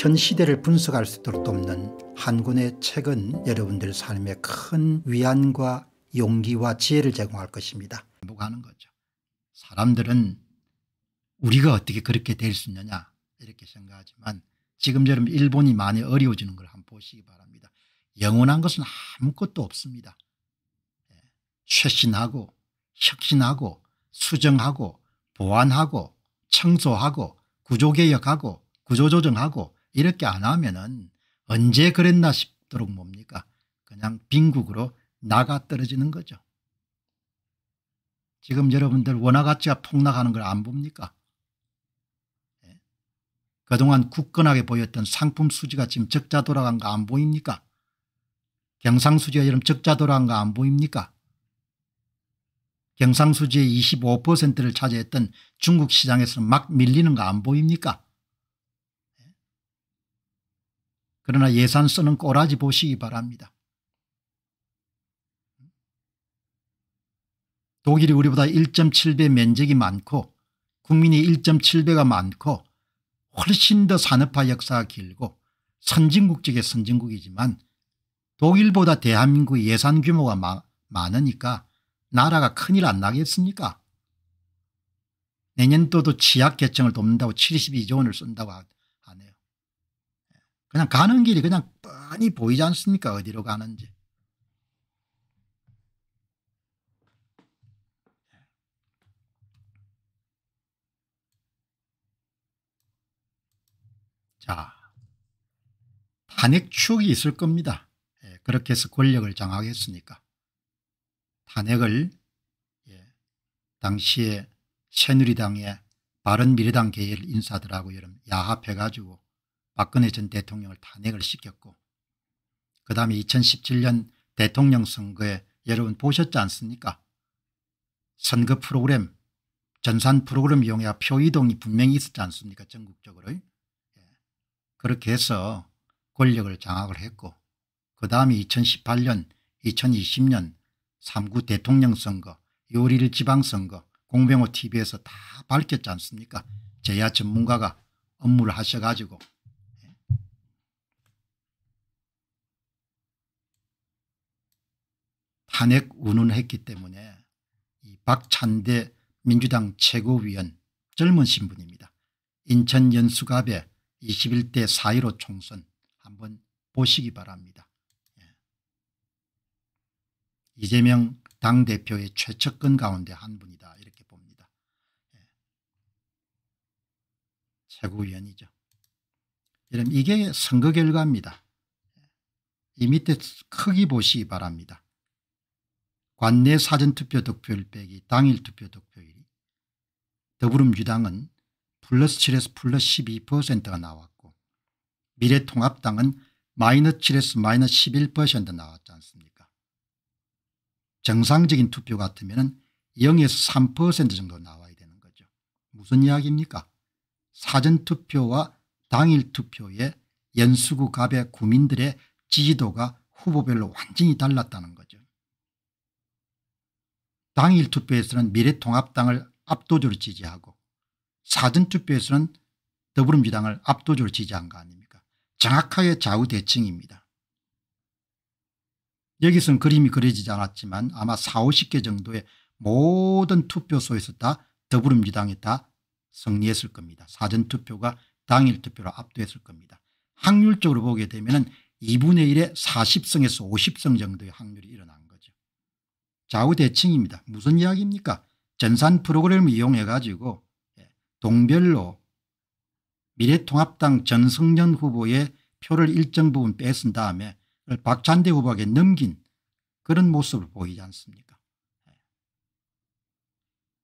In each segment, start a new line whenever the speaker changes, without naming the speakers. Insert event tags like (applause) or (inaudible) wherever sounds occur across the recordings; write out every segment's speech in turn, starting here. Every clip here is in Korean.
현 시대를 분석할 수 있도록 돕는 한 권의 책은 여러분들 삶에 큰 위안과 용기와 지혜를 제공할 것입니다. 행복하는 거죠. 사람들은 우리가 어떻게 그렇게 될 수 있느냐 이렇게 생각하지만 지금처럼 일본이 많이 어려워지는 걸 한번 보시기 바랍니다. 영원한 것은 아무것도 없습니다. 예. 쇄신하고 혁신하고 수정하고 보완하고 청소하고 구조개혁하고 구조조정하고 이렇게 안 하면은 언제 그랬나 싶도록 뭡니까 그냥 빈국으로 나가 떨어지는 거죠. 지금 여러분들 원화 가치가 폭락하는 걸 안 봅니까? 예? 그동안 굳건하게 보였던 상품 수지가 지금 적자 돌아간 거 안 보입니까? 경상수지가 여름 적자 돌아간 거 안 보입니까? 경상수지의 25%를 차지했던 중국 시장에서 막 밀리는 거 안 보입니까? 그러나 예산 쓰는 꼬라지 보시기 바랍니다. 독일이 우리보다 1.7배 면적이 많고 국민이 1.7배가 많고 훨씬 더 산업화 역사가 길고 선진국 중의 선진국이지만 독일보다 대한민국 예산 규모가 마, 많으니까 나라가 큰일 안 나겠습니까? 내년도도 취약계층을 돕는다고 72조 원을 쓴다고 그냥 가는 길이 그냥 뻔히 보이지 않습니까 어디로 가는지. 자 탄핵 추억이 있을 겁니다. 예, 그렇게 해서 권력을 장악했으니까. 탄핵을 예, 당시에 새누리당의 바른미래당 계열 인사들하고 여름 야합해가지고 박근혜 전 대통령을 탄핵을 시켰고 그 다음에 2017년 대통령 선거에 여러분 보셨지 않습니까 선거 프로그램 전산 프로그램 이용해 표 이동이 분명히 있었지 않습니까 전국적으로 예. 그렇게 해서 권력을 장악을 했고 그 다음에 2018년 2020년 3구 대통령 선거 6월 1 지방선거 공병호 tv에서 다 밝혔지 않습니까 제야 전문가가 업무를 하셔가지고 탄핵 운운했기 때문에 이 박찬대 민주당 최고위원 젊은 신분입니다. 인천 연수갑의 21대 4.15 총선 한번 보시기 바랍니다. 예. 이재명 당대표의 최측근 가운데 한 분이다 이렇게 봅니다. 예. 최고위원이죠. 여러분 이게 선거 결과입니다. 예. 이 밑에 크기 보시기 바랍니다. 관내 사전투표 득표율 빼기 당일 투표 득표율이 더불어민주당은 플러스 7에서 플러스 12%가 나왔고 미래통합당은 마이너스 7에서 마이너스 11% 나왔지 않습니까 정상적인 투표 같으면 0에서 3% 정도 나와야 되는 거죠. 무슨 이야기입니까 사전투표와 당일투표의 연수구 갑의 국민들의 지지도가 후보별로 완전히 달랐다는 거죠. 당일 투표에서는 미래통합당을 압도적으로 지지하고 사전투표에서는 더불어민주당을 압도적으로 지지한 거 아닙니까 정확하게 좌우대칭입니다. 여기서는 그림이 그려지지 않았지만 아마 4, 50개 정도의 모든 투표소에서 다 더불어민주당이 다 승리했을 겁니다. 사전투표가 당일 투표로 압도했을 겁니다. 확률적으로 보게 되면 2분의 1에 40성에서 50성 정도의 확률이 일어난 겁니다 좌우대칭입니다. 무슨 이야기입니까? 전산 프로그램을 이용해 가지고 예, 동별로 미래통합당 전승년 후보의 표를 일정 부분 뺏은 다음에 박찬대 후보에게 넘긴 그런 모습을 보이지 않습니까? 예.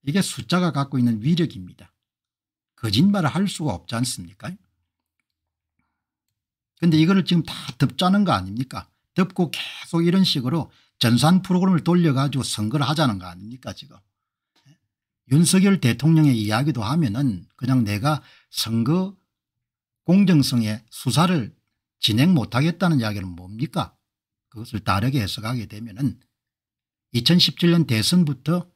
이게 숫자가 갖고 있는 위력입니다. 거짓말을 할 수가 없지 않습니까? 그런데 이거를 지금 다 덮자는 거 아닙니까? 덮고 계속 이런 식으로 전산 프로그램을 돌려가지고 선거를 하자는 거 아닙니까 지금. 윤석열 대통령의 이야기도 하면 은 그냥 내가 선거 공정성의 수사를 진행 못하겠다는 이야기는 뭡니까 그것을 다르게 해석하게 되면 은 2017년 대선부터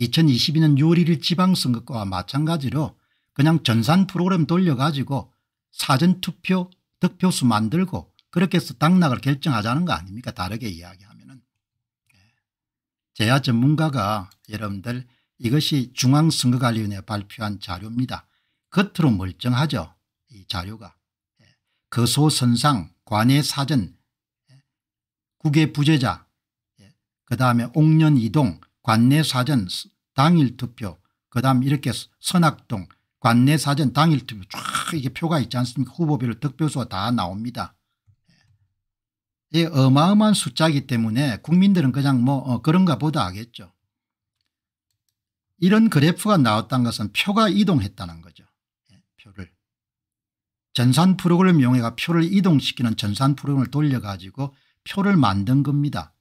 2022년 6월 1일 지방선거와 마찬가지로 그냥 전산 프로그램 돌려가지고 사전투표 득표수 만들고 그렇게 해서 당락을 결정하자는 거 아닙니까 다르게 이야기하면. 재야 전문가가 여러분들 이것이 중앙선거관리위원회 발표한 자료입니다. 겉으로 멀쩡하죠. 이 자료가. 거소선상 예. 그 관의 사전 예. 국외 부재자 예. 그 다음에 옥년이동 관내 사전 당일 투표 그 다음 이렇게 선악동 관내 사전 당일 투표 쫙 이게 표가 있지 않습니까 후보별 득표수가 다 나옵니다. 이 어마어마한 숫자이기 때문에 국민들은 그냥 뭐어 그런가 보다 하겠죠. 이런 그래프가 나왔다는 것은 표가 이동했다는 거죠. 예, 표를. 전산 프로그램 용해가 표를 이동시키는 전산 프로그램을 돌려가지고 표를 만든 겁니다.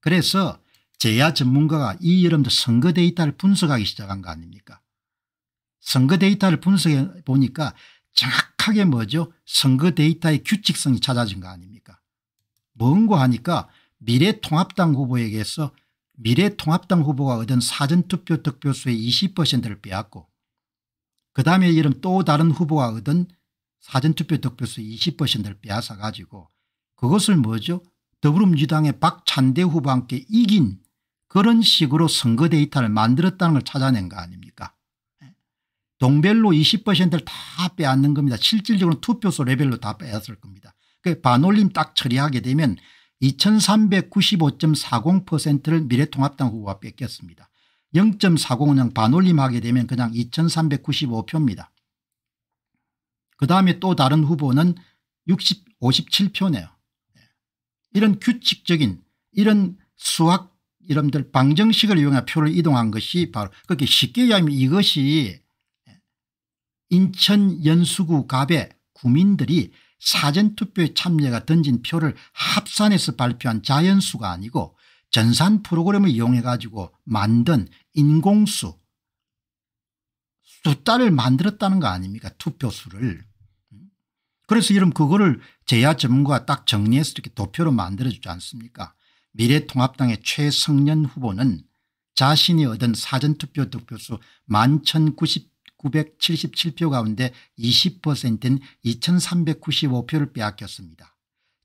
그래서 제야 전문가가 이 여러분들 선거 데이터를 분석하기 시작한 거 아닙니까? 선거 데이터를 분석해 보니까 정확하게 뭐죠? 선거 데이터의 규칙성이 찾아진 거 아닙니까? 뭔고 하니까 미래통합당 후보에게서 미래통합당 후보가 얻은 사전투표 득표수의 20%를 빼앗고 그 다음에 이런또 다른 후보가 얻은 사전투표 득표수 20%를 빼앗아 가지고 그것을 뭐죠 더불어민주당의 박찬대 후보와 함께 이긴 그런 식으로 선거 데이터를 만들었다는 걸 찾아낸 거 아닙니까 예. 동별로 20%를 다 빼앗는 겁니다. 실질적으로 투표소 레벨로 다 빼앗을 겁니다. 그 반올림 딱 처리하게 되면 2395.40%를 미래통합당 후보가 뺏겼습니다. 0.40은 그냥 반올림하게 되면 그냥 2395표입니다. 그 다음에 또 다른 후보는 60, 57표네요. 예. 이런 규칙적인 이런 수학 이름들 방정식을 이용해 표를 이동한 것이 바로 그렇게 쉽게 이야기하면 이것이 인천 연수구 갑의 구민들이 사전투표에 참여가 던진 표를 합산해서 발표한 자연수가 아니고 전산 프로그램을 이용해 가지고 만든 인공수 숫자를 만들었다는 거 아닙니까 투표수를. 그래서 이런 그거를 제야 전문가가 딱 정리해서 이렇게 도표로 만들어주지 않습니까 미래통합당의 최성년 후보는 자신이 얻은 사전투표 득표수 977표 가운데 20%인 2395표를 빼앗겼습니다.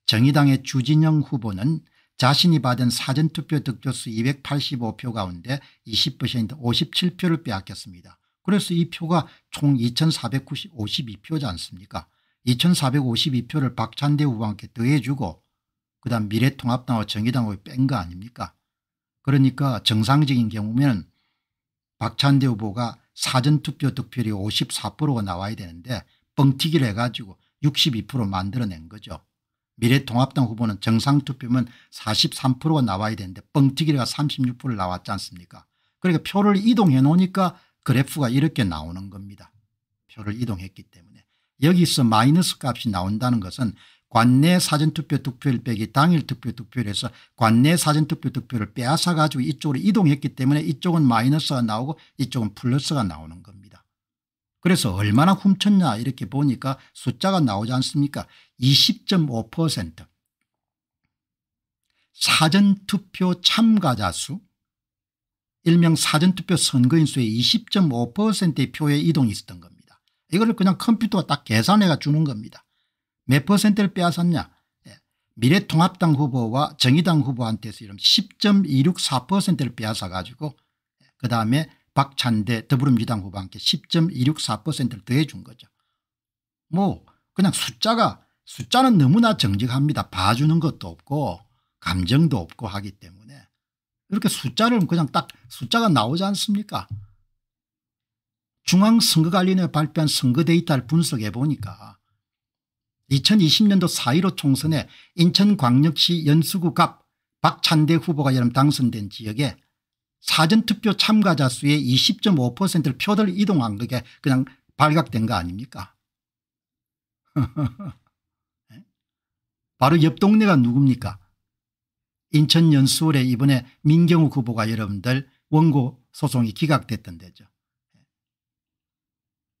정의당의 주진영 후보는 자신이 받은 사전투표 득표수 285표 가운데 20% 57표를 빼앗겼습니다. 그래서 이 표가 총 2452표지 않습니까 2452표를 박찬대 후보한테 더해주고 그다음 미래통합당과 정의당을 뺀거 아닙니까 그러니까 정상적인 경우면 박찬대 후보가 사전투표 득표율이 54%가 나와야 되는데 뻥튀기를 해가지고 62% 만들어낸 거죠. 미래통합당 후보는 정상투표면 43%가 나와야 되는데 뻥튀기가 36%를 나왔지 않습니까 그러니까 표를 이동해 놓으니까 그래프가 이렇게 나오는 겁니다. 표를 이동했기 때문에. 여기서 마이너스 값이 나온다는 것은 관내 사전투표 득표율 빼기 당일 투표 득표율에서 관내 사전투표 득표를 빼앗아 가지고 이쪽으로 이동했기 때문에 이쪽은 마이너스가 나오고 이쪽은 플러스가 나오는 겁니다. 그래서 얼마나 훔쳤냐 이렇게 보니까 숫자가 나오지 않습니까 20.5% 사전투표 참가자 수 일명 사전투표 선거인 수의 20.5%의 표의 이동이 있었던 겁니다. 이거를 그냥 컴퓨터가 딱 계산해가 주는 겁니다. 몇 퍼센트를 빼앗았냐 예. 미래통합당 후보와 정의당 후보한테서 이런 10.264%를 빼앗아 가지고 예. 그다음에 박찬대 더불어민주당 후보한테 10.264%를 더해 준 거죠. 뭐 그냥 숫자가 숫자는 너무나 정직합니다. 봐주는 것도 없고 감정도 없고 하기 때문에 이렇게 숫자를 그냥 딱 숫자가 나오지 않습니까 중앙선거관리위원회 발표한 선거 데이터를 분석해 보니까 2020년도 4.15 총선에 인천광역시 연수구갑 박찬대 후보가 여름 당선된 지역에 사전투표 참가자 수의 20.5%를 표를 이동한 그게 그냥 발각된 거 아닙니까 (laughs) 예? 바로 옆 동네가 누굽니까 인천 연수원에 이번에 민경우 후보가 여러분들 원고 소송이 기각됐던 데죠 예?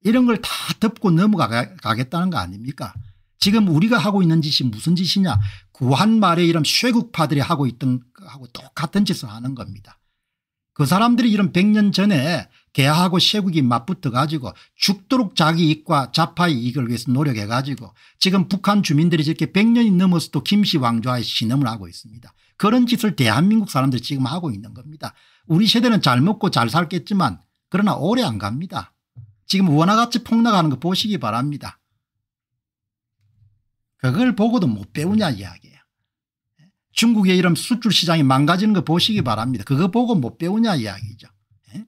이런 걸 다 덮고 넘어가겠다는 거 아닙니까 지금 우리가 하고 있는 짓이 무슨 짓이냐 구한 말에 이런 쇠국파들이 하고 있던 하고 똑같은 짓을 하는 겁니다. 그 사람들이 이런 100년 전에 개하고 쇠국이 맞붙어 가지고 죽도록 자기 이익과 자파의 이익을 위해서 노력해 가지고 지금 북한 주민들이 이렇게 100년이 넘어서도 김씨 왕조와의 신음을 하고 있습니다. 그런 짓을 대한민국 사람들이 지금 하고 있는 겁니다. 우리 세대는 잘 먹고 잘 살겠지만 그러나 오래 안 갑니다. 지금 원화같이 폭락하는 거 보시기 바랍니다. 그걸 보고도 못 배우냐 이야기예요. 중국의 이런 수출 시장이 망가지는 거 보시기 바랍니다. 그거 보고 못 배우냐 이야기죠. 예?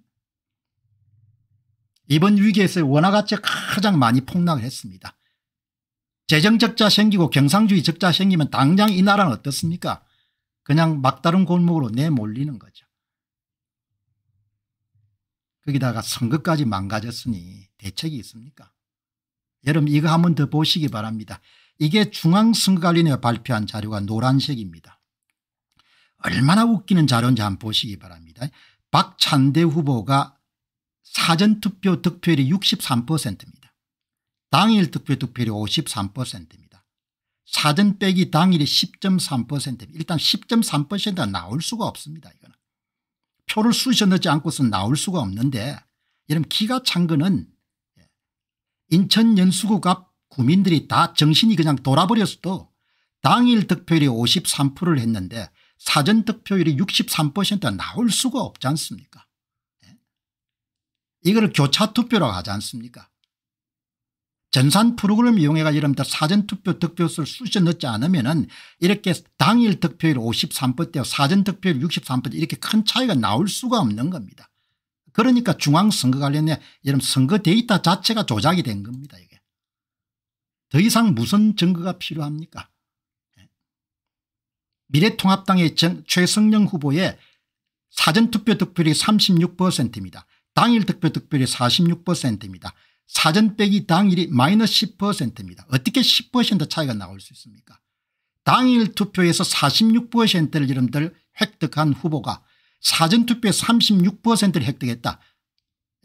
이번 위기에서 원화 가치 가장 많이 폭락을 했습니다. 재정적자 생기고 경상주의 적자 생기면 당장 이 나라는 어떻습니까? 그냥 막다른 골목으로 내몰리는 거죠. 거기다가 선거까지 망가졌으니 대책이 있습니까? 여러분 이거 한 번 더 보시기 바랍니다. 이게 중앙선거관리위원회가 발표한 자료가 노란색입니다. 얼마나 웃기는 자료인지 한번 보시기 바랍니다. 박찬대 후보가 사전투표 득표율이 63%입니다. 당일 득표 득표율이 53%입니다. 사전 빼기 당일이 10.3%입니다. 일단 10.3%가 나올 수가 없습니다. 이거는. 표를 쑤셔 넣지 않고서는 나올 수가 없는데 여러분 기가 찬 거는 인천 연수구 앞 국민들이 다 정신이 그냥 돌아버렸어도 당일 득표율이 53%를 했는데 사전 득표율이 63%가 나올 수가 없지 않습니까 예? 이걸 교차투표라고 하지 않습니까 전산 프로그램 이용해가 여러분들 사전투표 득표수를 쑤셔 넣지 않으면 은 이렇게 당일 득표율 5 3대 사전 득표율 63% 이렇게 큰 차이가 나올 수가 없는 겁니다. 그러니까 중앙선거 관련해 이런 선거 데이터 자체가 조작이 된 겁니다. 이게. 더 이상 무슨 증거가 필요합니까 미래통합당의 최성령 후보의 사전투표 득표율이 36%입니다. 당일 득표 득표율이 46%입니다. 사전 빼기 당일이 마이너스 10%입니다. 어떻게 10% 차이가 나올 수 있습니까 당일 투표에서 46%를 여러분들 획득한 후보가 사전투표에 36%를 획득했다.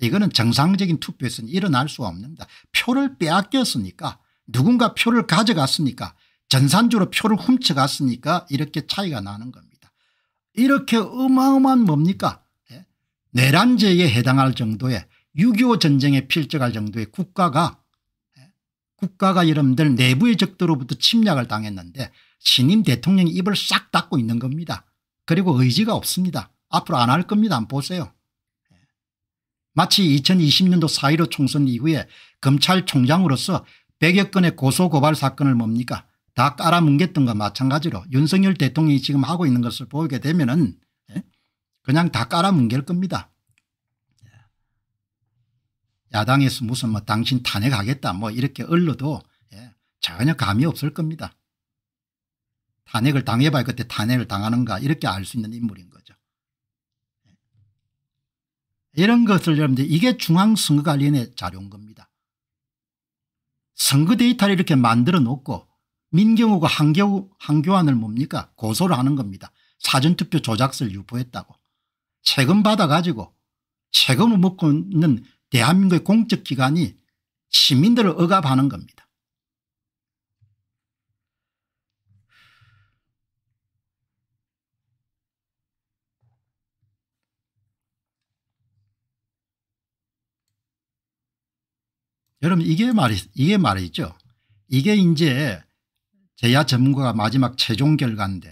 이거는 정상적인 투표에서는 일어날 수없습다 표를 빼앗겼으니까 누군가 표를 가져갔으니까 전산주로 표를 훔쳐갔으니까 이렇게 차이가 나는 겁니다. 이렇게 어마어마한 뭡니까 예? 내란제에 해당할 정도의 6.25 전쟁에 필적할 정도의 국가가 예? 국가가 여러분들 내부의 적들로부터 침략을 당했는데 신임 대통령이 입을 싹 닫고 있는 겁니다. 그리고 의지가 없습니다. 앞으로 안 할 겁니다. 안 보세요. 예? 마치 2020년도 4.15 총선 이후에 검찰총장으로서 백여 건의 고소고발 사건을 뭡니까 다 깔아뭉갰던 것 마찬가지로 윤석열 대통령이 지금 하고 있는 것을 보게 되면 은 예? 그냥 다 깔아뭉갤 겁니다. 야당에서 무슨 뭐 당신 탄핵하겠다 뭐 이렇게 얼러도 예? 전혀 감이 없을 겁니다. 탄핵을 당해봐야 그때 탄핵을 당하는가 이렇게 알 수 있는 인물인 거죠. 예? 이런 것을 여러분들 이게 중앙선거관리위원회 자료인 겁니다. 선거 데이터를 이렇게 만들어 놓고 민경우가 한교, 한교안을 뭡니까 고소를 하는 겁니다. 사전투표 조작설 유포했다고. 세금 받아가지고 세금을 먹고 있는 대한민국의 공적기관이 시민들을 억압하는 겁니다. 여러분 이게 말이 이게 말이죠. 이게 이제 제야 전문가가 마지막 최종 결과인데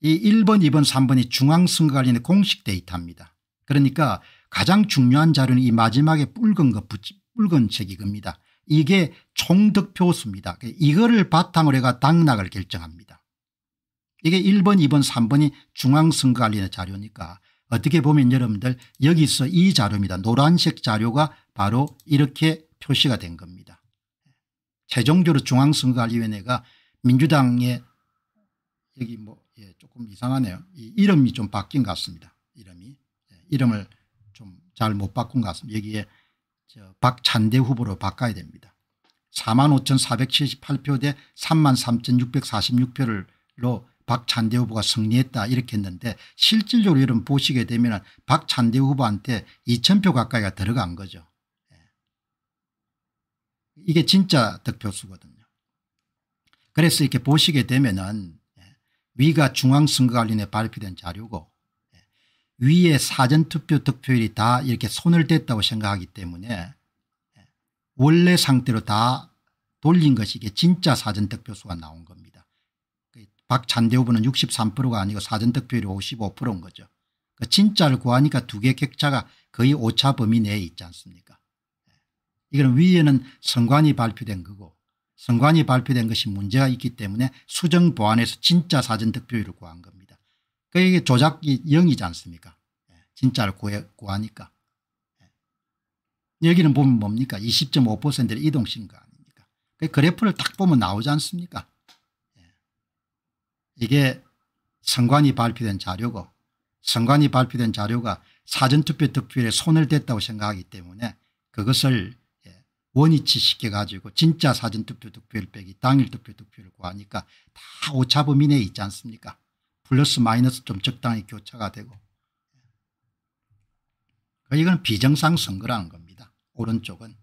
이 1번 2번 3번이 중앙선거관리의 공식 데이터입니다. 그러니까 가장 중요한 자료는 이 마지막에 붉은 것 붉은 책이 겁니다. 이게 총득표수입니다. 이거를 바탕으로 해가 당락을 결정합니다. 이게 1번 2번 3번이 중앙선거관리의 자료니까 어떻게 보면 여러분들 여기서 이 자료입니다. 노란색 자료가 바로 이렇게 표시가 된 겁니다. 최종적으로 중앙선거관리위원회가 민주당의 여기 뭐 예, 조금 이상하네요. 이 이름이 좀 바뀐 것 같습니다. 이름이 예, 이름을 좀 잘 못 바꾼 것 같습니다. 여기에 저 박찬대 후보로 바꿔야 됩니다. 4만 5,478표 대 3만 3,646표로 박찬대 후보가 승리했다 이렇게 했는데 실질적으로 여러분 보시게 되면 박찬대 후보한테 2,000표 가까이가 들어간 거죠. 이게 진짜 득표수거든요. 그래서 이렇게 보시게 되면은 예, 위가 중앙선거관리에 발표된 자료고 예, 위의 사전투표 득표율이 다 이렇게 손을 댔다고 생각하기 때문에 예, 원래 상태로 다 돌린 것이 이게 진짜 사전득표수가 나온 겁니다. 그 박찬대 후보는 63%가 아니고 사전득표율이 55%인 거죠. 그 진짜를 구하니까 두개 격차가 거의 오차 범위 내에 있지 않습니까 이거는 위에는 선관위 발표된 거고 선관위 발표된 것이 문제가 있기 때문에 수정 보완해서 진짜 사전 득표율을 구한 겁니다. 그게 조작이 0이지 않습니까 예, 진짜를 구해, 구하니까. 예. 여기는 보면 뭡니까 20.5%를 이동신킨거 아닙니까 그 그래프를 딱 보면 나오지 않습니까 예. 이게 선관위 발표된 자료고 선관위 발표된 자료가 사전투표 득표에 손을 댔다고 생각하기 때문에 그것을 원위치 시켜가지고 진짜 사전투표 득표율 빼기 당일 투표 득표율 구하니까 다 오차범위 내에 있지 않습니까 플러스 마이너스 좀 적당히 교차가 되고 그러니까 이건 비정상 선거라는 겁니다 오른쪽은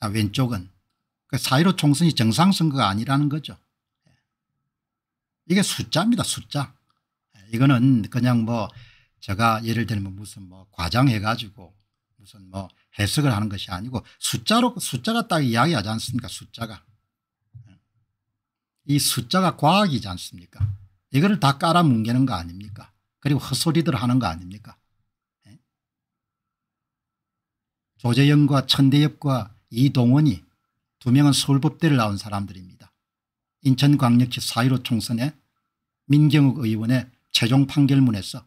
아, 왼쪽은 그러니까 사이로 총선이 정상 선거가 아니라는 거죠 예. 이게 숫자입니다 숫자 예, 이거는 그냥 뭐 제가 예를 들면 무슨 뭐 과장해가지고 무슨 뭐 해석을 하는 것이 아니고 숫자로 숫자가 딱 이야기하지 않습니까 숫자가 이 숫자가 과학이지 않습니까 이거를 다 깔아뭉개는 거 아닙니까 그리고 헛소리들 하는 거 아닙니까 예? 조재영과 천대엽과 이동원이 두 명은 서울법대를 나온 사람들입니다 인천광역시 사1로 총선에 민경욱 의원의 최종 판결문에서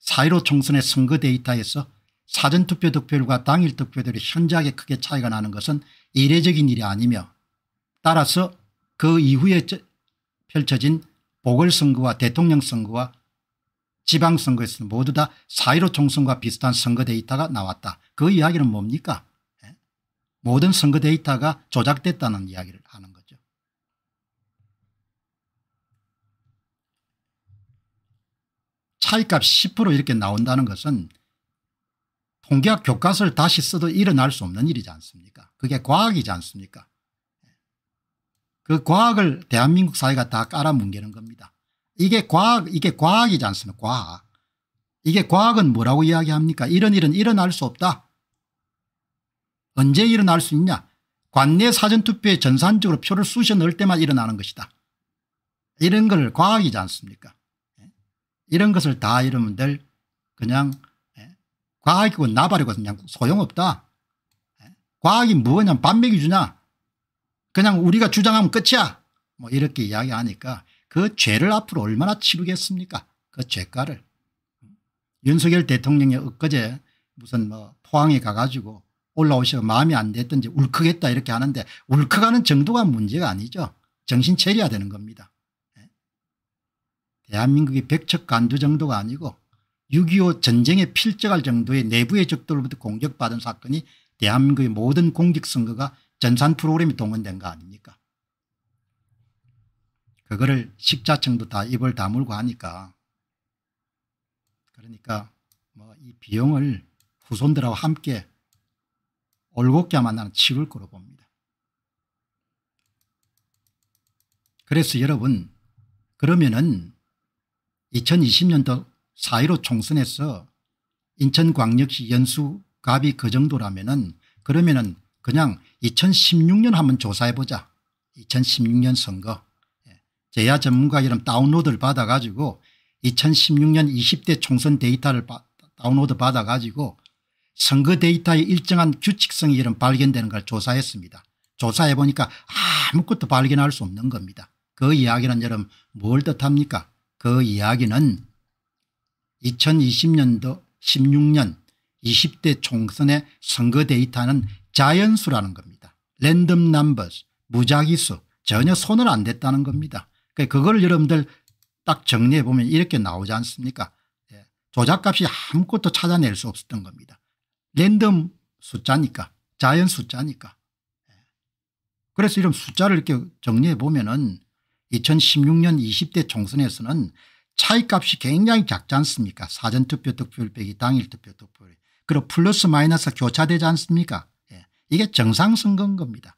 사1로 총선의 선거 데이터에서 사전투표 득표율과 당일 득표율이 현저하게 크게 차이가 나는 것은 이례적인 일이 아니며 따라서 그 이후에 펼쳐진 보궐선거와 대통령선거와 지방선거에서 모두 다 4 1 5 총선과 비슷한 선거 데이터가 나왔다. 그 이야기는 뭡니까 예? 모든 선거 데이터가 조작됐다는 이야기를 하는 거죠. 차이값 10% 이렇게 나온다는 것은 통계학 교과서를 다시 써도 일어날 수 없는 일이지 않습니까 그게 과학이지 않습니까 그 과학을 대한민국 사회가 다 깔아뭉개는 겁니다 이게 과학 이게 과학이지 않습니까 과학 이게 과학은 뭐라고 이야기합니까 이런 일은 일어날 수 없다 언제 일어날 수 있냐 관내 사전투표에 전산적으로 표를 쑤셔 넣을 때만 일어나는 것이다 이런 걸 과학이지 않습니까 예? 이런 것을 다여러면들 그냥 과학이고 나발이거든요. 소용없다. 과학이 뭐냐 반맥이주냐 그냥 우리가 주장하면 끝이야. 뭐 이렇게 이야기하니까 그 죄를 앞으로 얼마나 치르겠습니까 그 죄가를. 윤석열 대통령이 엊그제 무슨 뭐 포항에 가가지고 올라오셔서 마음이 안 됐든지 울컥했다 이렇게 하는데 울컥하는 정도가 문제가 아니죠. 정신 체리야 되는 겁니다. 예? 대한민국이 백척 간두 정도가 아니고 6.25 전쟁에 필적할 정도의 내부의 적들로부터 공격받은 사건이 대한민국의 모든 공직선거가 전산 프로그램이 동원된 거 아닙니까 그거를 식자층도 다 입을 다물고 하니까 그러니까 뭐 이 비용을 후손들하고 함께 올곧게만 나는 치를 거로 봅니다. 그래서 여러분 그러면은 2020년도 4.15 총선에서 인천광역시 연수갑이 그 정도라면 은 그러면 은 그냥 2016년 한번 조사해보자. 2016년 선거. 예. 제야 전문가 이름 다운로드를 받아가지고 2016년 20대 총선 데이터를 다운로드 받아가지고 선거 데이터의 일정한 규칙성이 이런 발견되는 걸 조사했습니다. 조사해 보니까 아무것도 발견할 수 없는 겁니다. 그 이야기는 여러분 뭘 뜻합니까? 그 이야기는 2020년도 16년 20대 총선의 선거 데이터는 자연수라는 겁니다. 랜덤 넘버스 무작위수 전혀 손을 안 댔다는 겁니다. 그러니까 그걸 여러분들 딱 정리해 보면 이렇게 나오지 않습니까 예, 조작값이 아무것도 찾아낼 수 없었던 겁니다. 랜덤 숫자니까 자연 숫자니까 예. 그래서 이런 숫자를 이렇게 정리해 보면 은 2016년 20대 총선에서는 차이값이 굉장히 작지 않습니까 사전투표 득표율 빼기 당일 투표 득표율 그리고 플러스 마이너스 교차되지 않습니까 예. 이게 정상선거인 겁니다.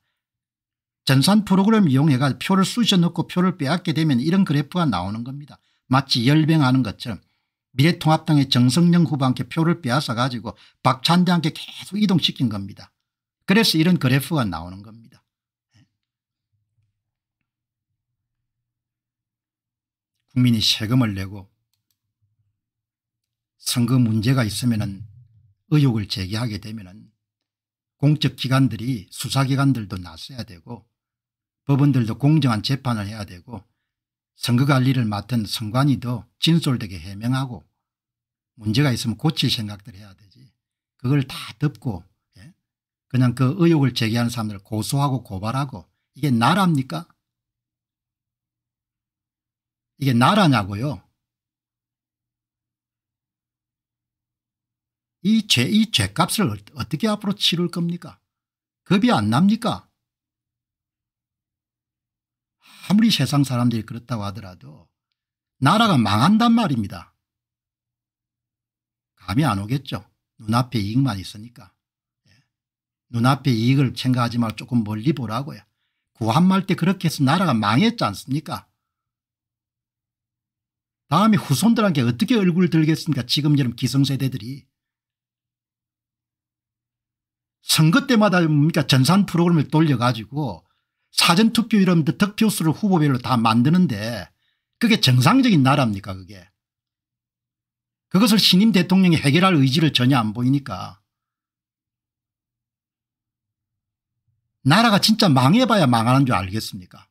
전산 프로그램 이용해가 표를 쑤셔 넣고 표를 빼앗게 되면 이런 그래프가 나오는 겁니다. 마치 열병하는 것처럼 미래통합당의 정성령 후보한테 표를 빼앗아 가지고 박찬대한테 계속 이동시킨 겁니다. 그래서 이런 그래프가 나오는 겁니다. 국민이 세금을 내고 선거 문제가 있으면 의혹을 제기하게 되면 공적기관들이 수사기관들도 나서야 되고 법원들도 공정한 재판을 해야 되고 선거관리를 맡은 선관위도 진솔되게 해명하고 문제가 있으면 고칠 생각들 해야 되지 그걸 다 덮고 예? 그냥 그 의혹을 제기하는 사람들 을 고소하고 고발하고 이게 나라입니까 이게 나라냐고요. 이 죄, 이 죄값을 어, 어떻게 앞으로 치를 겁니까? 겁이 안 납니까? 아무리 세상 사람들이 그렇다고 하더라도 나라가 망한단 말입니다. 감이 안 오겠죠. 눈앞에 이익만 있으니까. 예. 눈앞에 이익을 생각하지 말고 조금 멀리 보라고요. 구한말 때 그렇게 해서 나라가 망했지 않습니까? 다음에 후손들한테 어떻게 얼굴 들겠습니까 지금처럼 기성세대들이. 선거 때마다 뭡니까 전산 프로그램을 돌려가지고 사전투표 이런 득표수를 후보별로 다 만드는데 그게 정상적인 나라입니까 그게. 그것을 신임 대통령이 해결할 의지를 전혀 안 보이니까 나라가 진짜 망해봐야 망하는 줄 알겠습니까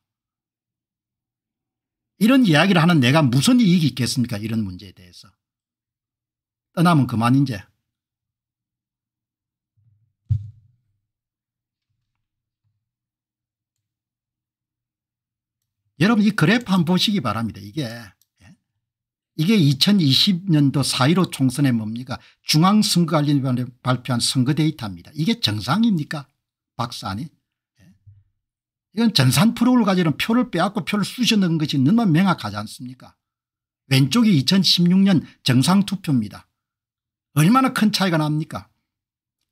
이런 이야기를 하는 내가 무슨 이익이 있겠습니까 이런 문제에 대해서. 떠나면 그만 이제. 여러분 이 그래프 한번 보시기 바랍니다. 이게 예? 이게 2020년도 4.15 총선의 뭡니까 중앙선거관리위원회 발표한 선거 데이터입니다. 이게 정상입니까 박사님? 이건 전산 프로그램을 가지는 표를 빼앗고 표를 쑤셔 넣은 것이 너무 명확하지 않습니까 왼쪽이 2016년 정상투표입니다. 얼마나 큰 차이가 납니까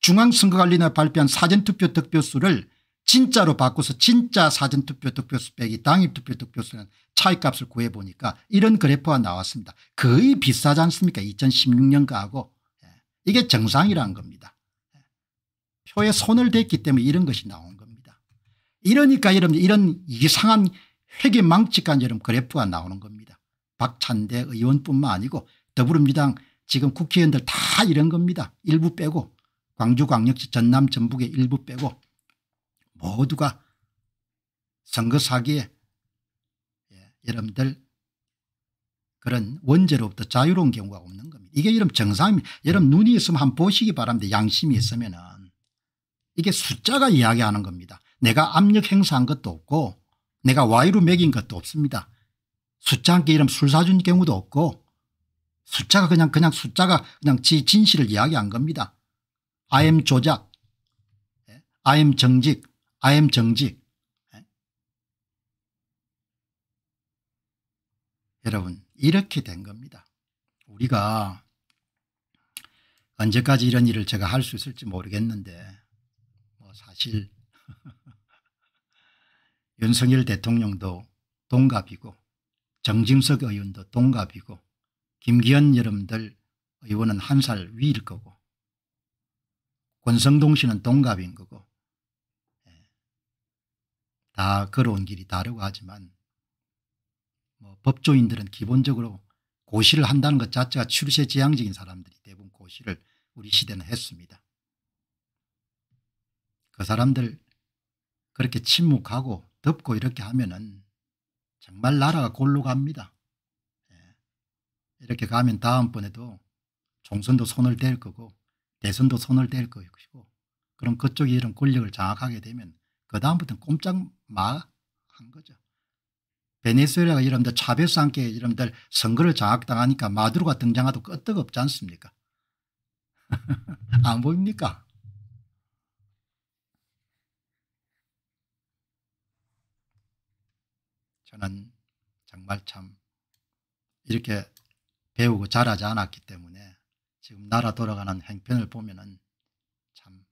중앙선거관리위원 발표한 사전투표 득표수를 진짜로 바꿔서 진짜 사전투표 득표수 빼기 당일투표 득표수는 차이값을 구해보니까 이런 그래프가 나왔습니다. 거의 비싸지 않습니까 2016년가하고 예. 이게 정상이라는 겁니다. 예. 표에 손을 댔기 때문에 이런 것이 나옵니다. 이러니까 여러분 이런 이상한 회계망치한 여러분 그래프가 나오는 겁니다. 박찬대 의원뿐만 아니고 더불어민주당 지금 국회의원들 다 이런 겁니다. 일부 빼고 광주광역시 전남 전북의 일부 빼고 모두가 선거 사기에 예, 여러분들 그런 원죄로부터 자유로운 경우가 없는 겁니다. 이게 여러분 정상입니다. 여러분 눈이 있으면 한번 보시기 바랍니다. 양심이 있으면 은 이게 숫자가 이야기하는 겁니다. 내가 압력 행사한 것도 없고 내가 와이로 매긴 것도 없습니다. 숫자 함께 이름 술 사준 경우도 없고 숫자가 그냥 그냥 숫자가 그냥 지 진실을 이야기한 겁니다. IM 조작, 예? IM 정직, IM 정직. 예? 여러분 이렇게 된 겁니다. 우리가 언제까지 이런 일을 제가 할 수 있을지 모르겠는데 뭐 사실 (laughs) 윤석열 대통령도 동갑이고 정진석 의원도 동갑이고 김기현 여러분들 의원은 한 살 위일 거고 권성동 씨는 동갑인 거고 예. 다 걸어온 길이 다르고 하지만 뭐 법조인들은 기본적으로 고시를 한다는 것 자체가 출세 지향적인 사람들이 대부분 고시를 우리 시대는 했습니다. 그 사람들 그렇게 침묵하고 덮고 이렇게 하면은 정말 나라가 골로 갑니다. 예. 이렇게 가면 다음번에도 총선도 손을 댈 거고 대선도 손을 댈 것이고 그럼 그쪽이 이런 권력을 장악하게 되면 그 다음부터는 꼼짝 마한 거죠. 베네수엘라가 이런들 차베스 함께 이런들 선거를 장악당하니까 마두로가 등장하도 끄떡없지 않습니까? (laughs) 안 보입니까? 저는 정말 참 이렇게 배우고 자라지 않았기 때문에 지금 나라 돌아가는 행편을 보면은 참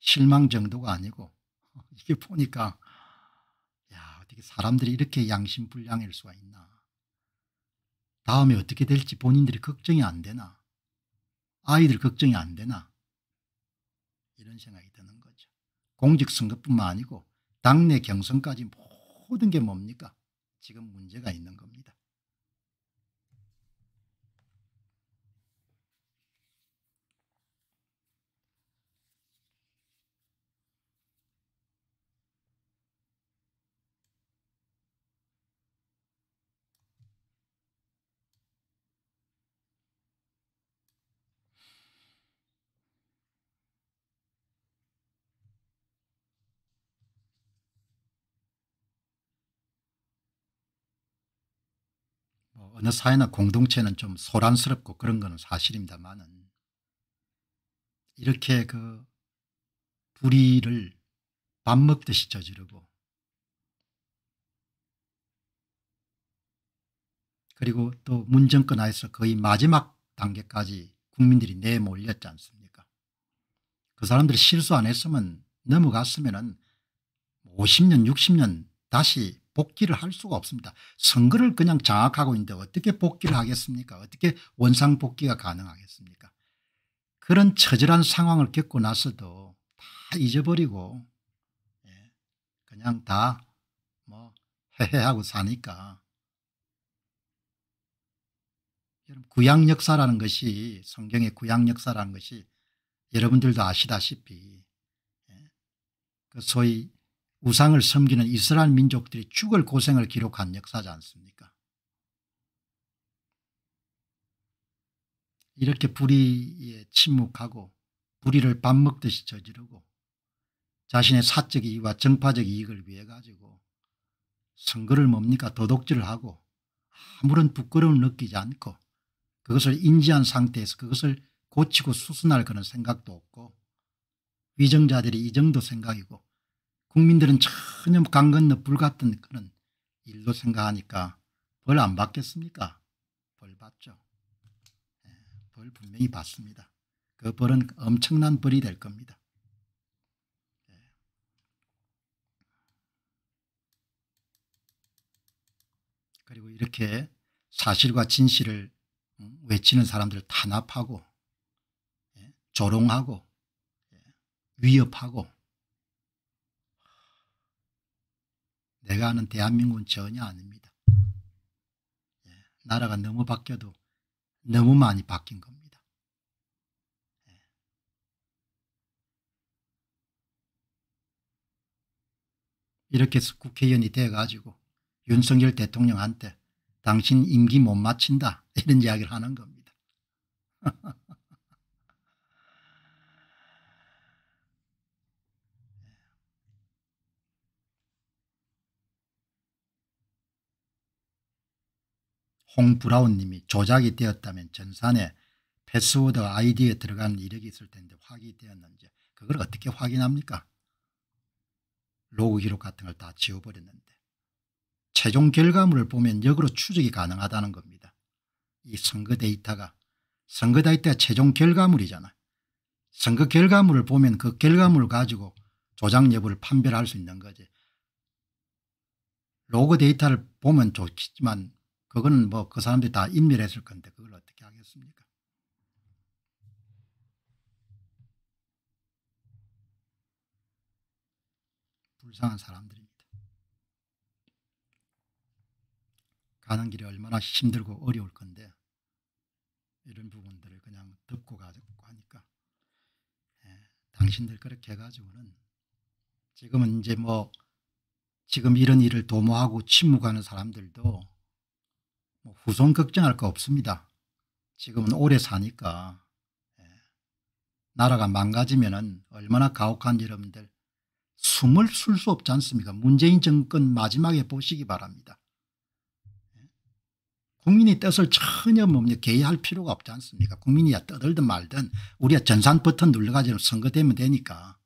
실망 정도가 아니고 (laughs) 이게 보니까 야 어떻게 사람들이 이렇게 양심불량일 수가 있나 다음에 어떻게 될지 본인들이 걱정이 안 되나 아이들 걱정이 안 되나 이런 생각이 드는 거죠 공직선거뿐만 아니고 당내 경선까지 모든 게 뭡니까 지금 문제가 있는 겁니다. 어느 사회나 공동체는 좀 소란스럽고 그런 거는 사실입니다만은 이렇게 그 불의를 밥 먹듯이 저지르고 그리고 또 문정권 하에서 거의 마지막 단계까지 국민들이 내몰렸지 않습니까 그 사람들이 실수 안 했으면 넘어갔으면 50년 60년 다시 복귀를 할 수가 없습니다. 선거를 그냥 장악하고 있는데 어떻게 복귀를 하겠습니까 어떻게 원상복귀가 가능하겠습니까 그런 처절한 상황을 겪고 나서도 다 잊어버리고 예, 그냥 다 뭐 해해하고 사니까 구약 역사라는 것이 성경의 구약 역사라는 것이 여러분들도 아시다시피 예, 그 소위 우상을 섬기는 이스라엘 민족들이 죽을 고생을 기록한 역사지 않습니까 이렇게 불의에 침묵하고 불의를 밥 먹듯이 저지르고 자신의 사적 이익과 정파적 이익을 위해 가지고 선거를 뭡니까 도둑질을 하고 아무런 부끄러움을 느끼지 않고 그것을 인지한 상태에서 그것을 고치고 수순할 그런 생각도 없고 위정자들이 이 정도 생각이고 국민들은 전혀 강 건너 불 같은 그런 일로 생각하니까 벌 안 받겠습니까? 벌 받죠. 네, 벌 분명히 받습니다. 그 벌은 엄청난 벌이 될 겁니다. 네. 그리고 이렇게 사실과 진실을 음, 외치는 사람들을 탄압하고 예, 조롱하고 예, 위협하고 내가 아는 대한민국은 전혀 아닙니다. 예, 나라가 너무 바뀌어도 너무 많이 바뀐 겁니다. 예. 이렇게 해서 국회의원이 돼가지고 윤석열 대통령한테 당신 임기 못 마친다 (laughs) 이런 이야기를 하는 겁니다. (laughs) 홍브라운님이 조작이 되었다면 전산에 패스워드 아이디에 들어간 이력이 있을 텐데 확인되었는지 그걸 어떻게 확인합니까? 로그 기록 같은 걸 다 지워버렸는데 최종 결과물을 보면 역으로 추적이 가능하다는 겁니다. 이 선거 데이터가 선거 데이터가 최종 결과물이잖아. 선거 결과물을 보면 그 결과물을 가지고 조작 여부를 판별할 수 있는 거지. 로그 데이터를 보면 좋겠지만 그건 뭐그 사람들이 다 인멸했을 건데 그걸 어떻게 하겠습니까? 불쌍한 사람들입니다. 가는 길이 얼마나 힘들고 어려울 건데 이런 부분들을 그냥 듣고 가고 하니까 예, 당신들 그렇게 해가지고는 지금은 이제 뭐 지금 이런 일을 도모하고 침묵하는 사람들도 뭐 후손 걱정할 거 없습니다. 지금은 오래 사니까 예. 나라가 망가지면 얼마나 가혹한 여러분들 숨을 쉴수 없지 않습니까 문재인 정권 마지막에 보시기 바랍니다. 예. 국민이 뜻을 전혀 뭡니까 개의할 필요가 없지 않습니까 국민이 야 떠들든 말든 우리가 전산 버튼 눌러가지고 선거되면 되니까